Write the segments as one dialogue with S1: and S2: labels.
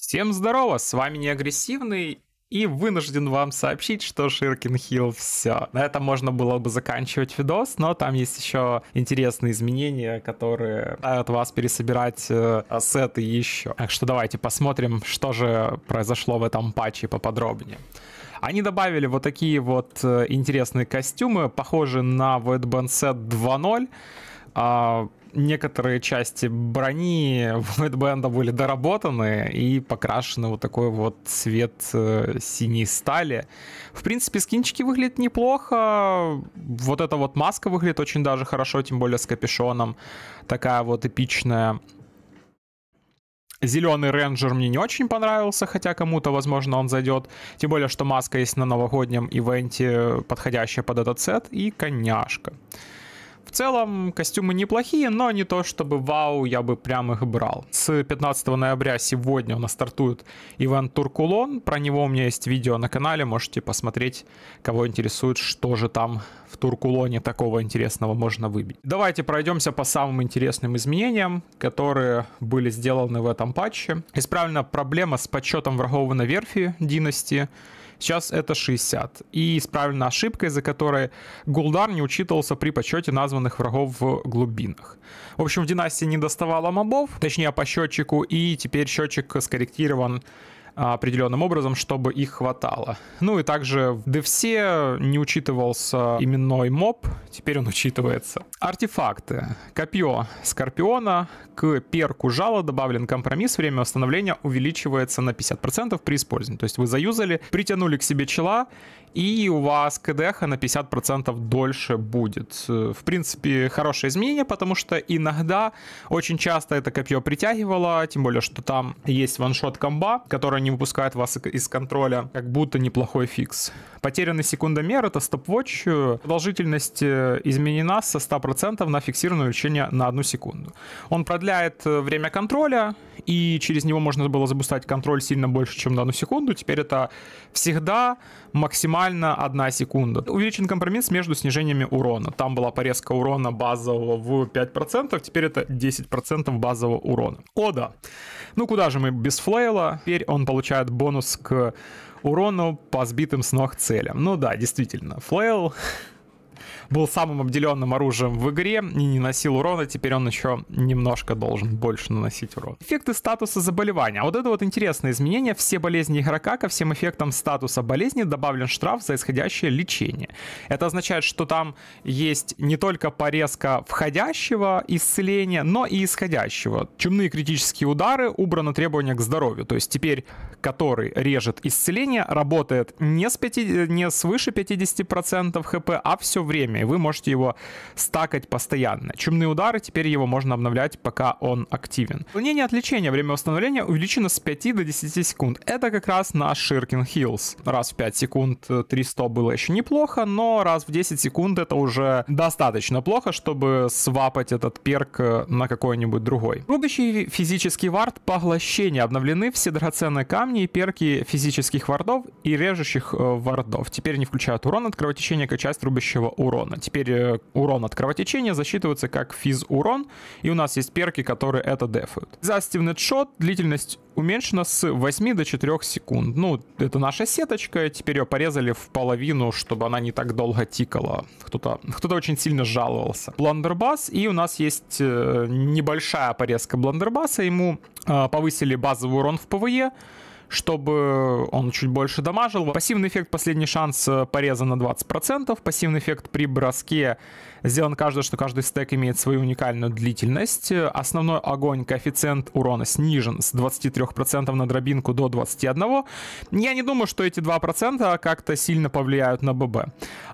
S1: Всем здорово, с вами Неагрессивный, и вынужден вам сообщить, что Ширкин Хилл все. На этом можно было бы заканчивать видос, но там есть еще интересные изменения, которые от вас пересобирать э, ассеты еще. Так что давайте посмотрим, что же произошло в этом патче поподробнее. Они добавили вот такие вот э, интересные костюмы, похожие на Void Set 2.0 некоторые части брони Бэтбенда были доработаны и покрашены вот такой вот цвет э, синей стали. В принципе, скинчики выглядят неплохо. Вот эта вот маска выглядит очень даже хорошо, тем более с капюшоном. Такая вот эпичная. Зеленый рейнджер мне не очень понравился, хотя кому-то, возможно, он зайдет. Тем более, что маска есть на новогоднем ивенте, э, подходящая под этот сет, и коняшка. В целом, костюмы неплохие, но не то чтобы вау, я бы прям их брал. С 15 ноября сегодня у нас стартует Иван Туркулон. Про него у меня есть видео на канале, можете посмотреть, кого интересует, что же там в Туркулоне такого интересного можно выбить. Давайте пройдемся по самым интересным изменениям, которые были сделаны в этом патче. Исправлена проблема с подсчетом врагов на верфи династии. Сейчас это 60. И исправлена ошибка, из-за которой Гулдар не учитывался при подсчете названных врагов в глубинах. В общем, в династии не доставало мобов, точнее по счетчику, и теперь счетчик скорректирован а, определенным образом, чтобы их хватало. Ну и также в DevSe не учитывался именной моб, теперь он учитывается. Артефакты. Копье Скорпиона. К перку жала добавлен компромисс. Время восстановления увеличивается на 50% при использовании. То есть вы заюзали, притянули к себе чела, и у вас КДХ на 50% дольше будет. В принципе, хорошее изменение, потому что иногда, очень часто это копье притягивало, тем более, что там есть ваншот комба, который не выпускает вас из контроля, как будто неплохой фикс. Потерянный секундомер — это стоп стопвотч, продолжительность э, изменена со 100% на фиксированное увеличение на одну секунду. Он продляет э, время контроля, и через него можно было запускать контроль сильно больше, чем на одну секунду. Теперь это всегда максимально одна секунда. Увеличен компромисс между снижениями урона. Там была порезка урона базового в 5%, теперь это 10% базового урона. О да. Ну куда же мы без флейла? Теперь он получает бонус к урону по сбитым с ног целям. Ну да, действительно, флейл был самым обделенным оружием в игре и не носил урона, теперь он еще немножко должен больше наносить урон. Эффекты статуса заболевания. А вот это вот интересное изменение. Все болезни игрока ко всем эффектам статуса болезни добавлен штраф за исходящее лечение. Это означает, что там есть не только порезка входящего исцеления, но и исходящего. Чумные критические удары убрано требования к здоровью. То есть теперь, который режет исцеление, работает не, с 50, не свыше 50% хп, а все время, и вы можете его стакать постоянно. Чумные удары, теперь его можно обновлять, пока он активен. Выполнение отвлечения, время восстановления увеличено с 5 до 10 секунд. Это как раз наш Ширкин Хиллс. Раз в 5 секунд 300 э, было еще неплохо, но раз в 10 секунд это уже достаточно плохо, чтобы свапать этот перк э, на какой-нибудь другой. Рубящий физический вард поглощения обновлены все драгоценные камни и перки физических вардов и режущих э, вардов. Теперь не включают урон от кровотечения как часть рубящего урона. Теперь э, урон от кровотечения засчитывается как физ урон, и у нас есть перки, которые это дефают. За стивнет шот длительность уменьшена с 8 до 4 секунд. Ну, это наша сеточка, теперь ее порезали в половину, чтобы она не так долго тикала. Кто-то кто очень сильно жаловался. Бландербас, и у нас есть э, небольшая порезка бландербаса, ему э, повысили базовый урон в ПВЕ, чтобы он чуть больше дамажил. Пассивный эффект «Последний шанс» э, порезан на 20%. Пассивный эффект при броске сделан каждый, что каждый стек имеет свою уникальную длительность. Основной огонь, коэффициент урона снижен с 23% на дробинку до 21%. Я не думаю, что эти 2% как-то сильно повлияют на ББ.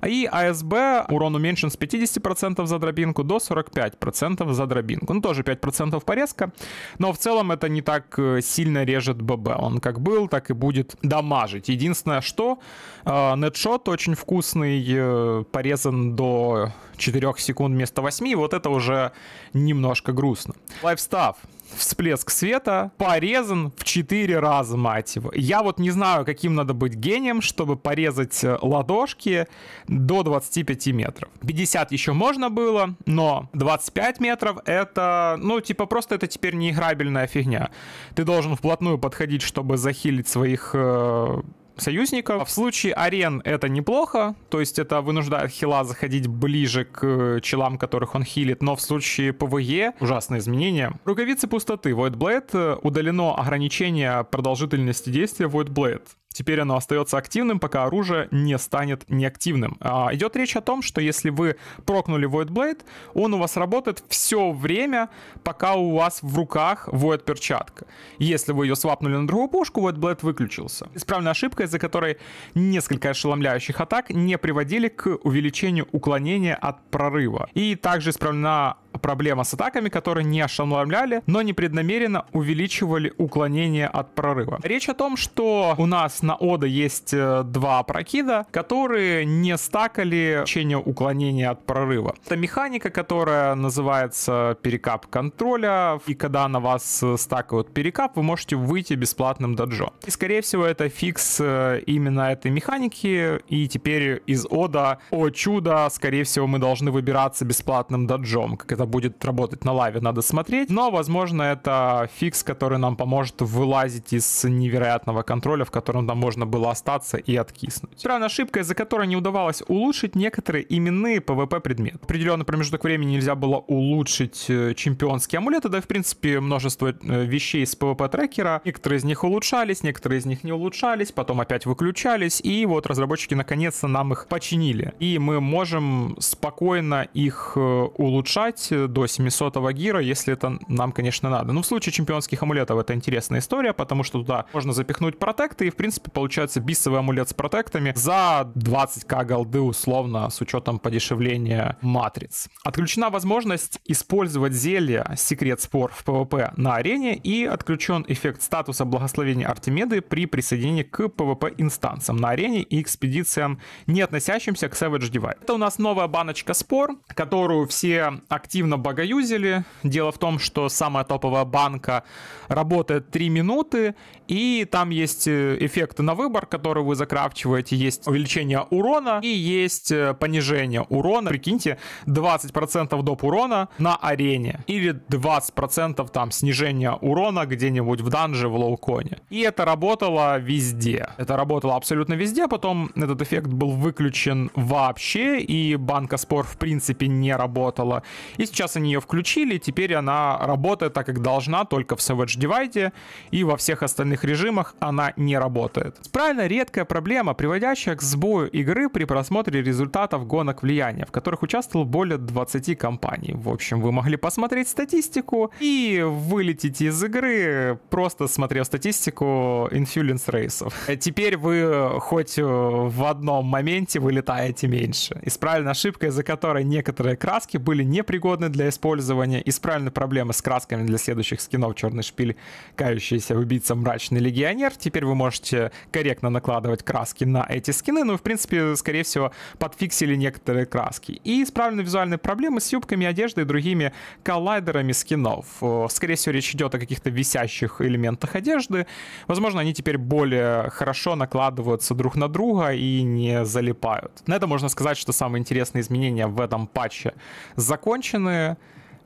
S1: И АСБ урон уменьшен с 50% за дробинку до 45% за дробинку. Ну, тоже 5% порезка. Но в целом это не так э, сильно режет ББ. Он как был, так и будет дамажить. Единственное, что э, нетшот очень вкусный, э, порезан до 4 секунд вместо 8, вот это уже немножко грустно. Лайфстав всплеск света порезан в 4 раза, мать его. Я вот не знаю, каким надо быть гением, чтобы порезать э, ладошки до 25 метров. 50 еще можно было, но 25 метров это, ну, типа, просто это теперь неиграбельная фигня. Ты должен вплотную подходить, чтобы захилить своих э, союзников. А в случае арен это неплохо, то есть это вынуждает хила заходить ближе к э, челам, которых он хилит, но в случае ПВЕ ужасные изменения. Рукавицы пустоты Void Blade э, удалено ограничение продолжительности действия Void Blade. Теперь оно остается активным, пока оружие не станет неактивным. А, идет речь о том, что если вы прокнули Void Blade, он у вас работает все время, пока у вас в руках Void перчатка. Если вы ее свапнули на другую пушку, Void Blade выключился. Исправлена ошибка, из-за которой несколько ошеломляющих атак не приводили к увеличению уклонения от прорыва. И также исправлена проблема с атаками, которые не ошеломляли, но непреднамеренно увеличивали уклонение от прорыва. Речь о том, что у нас на Ода есть э, два прокида, которые не стакали течение уклонения от прорыва. Это механика, которая называется перекап контроля, и когда на вас э, стакают перекап, вы можете выйти бесплатным даджо. И, скорее всего, это фикс э, именно этой механики, и теперь из Ода, о чудо, скорее всего, мы должны выбираться бесплатным доджом, как это сложно будет работать на лаве, надо смотреть. Но, возможно, это фикс, который нам поможет вылазить из невероятного контроля, в котором там можно было остаться и откиснуть. Правда, ошибка, из-за которой не удавалось улучшить некоторые именные PvP предметы. В Определенный промежуток времени нельзя было улучшить э, чемпионские амулеты, да, в принципе, множество э, вещей с PvP трекера. Некоторые из них улучшались, некоторые из них не улучшались, потом опять выключались, и вот разработчики наконец-то нам их починили. И мы можем спокойно их э, улучшать, до 700 гира, если это нам, конечно, надо. Ну, в случае чемпионских амулетов это интересная история, потому что туда можно запихнуть протекты, и, в принципе, получается бисовый амулет с протектами за 20к голды условно, с учетом подешевления матриц. Отключена возможность использовать зелье «Секрет спор» в ПВП на арене, и отключен эффект статуса благословения Артемиды при присоединении к ПВП-инстанциям на арене и экспедициям, не относящимся к Savage Divide. Это у нас новая баночка спор, которую все активно активно багаюзили. Дело в том, что самая топовая банка работает 3 минуты, и там есть э, эффекты на выбор, которые вы закрафчиваете. Есть увеличение урона и есть э, понижение урона. Прикиньте, 20% доп урона на арене или 20% там снижение урона где-нибудь в данже в лоуконе. И это работало везде. Это работало абсолютно везде, потом этот эффект был выключен вообще, и банка спор в принципе не работала. И сейчас они ее включили, теперь она работает так, как должна, только в Savage Divide, и во всех остальных режимах она не работает. Правильно, редкая проблема, приводящая к сбою игры при просмотре результатов гонок влияния, в которых участвовало более 20 компаний. В общем, вы могли посмотреть статистику и вылететь из игры, просто смотрев статистику инфюленс рейсов. Теперь вы хоть э, в одном моменте вылетаете меньше. Исправлена ошибка, из-за которой некоторые краски были непригодны пригодны для использования, исправлены проблемы с красками для следующих скинов «Черный шпиль», «Кающийся убийца», «Мрачный легионер». Теперь вы можете корректно накладывать краски на эти скины, ну, в принципе, скорее всего, подфиксили некоторые краски. И исправлены визуальные проблемы с юбками одежды и другими коллайдерами скинов. Скорее всего, речь идет о каких-то висящих элементах одежды. Возможно, они теперь более хорошо накладываются друг на друга и не залипают. На это можно сказать, что самые интересные изменения в этом патче закончены. Воины.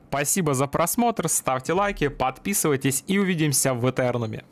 S1: Спасибо за просмотр, ставьте лайки, подписывайтесь и увидимся в Этернуме.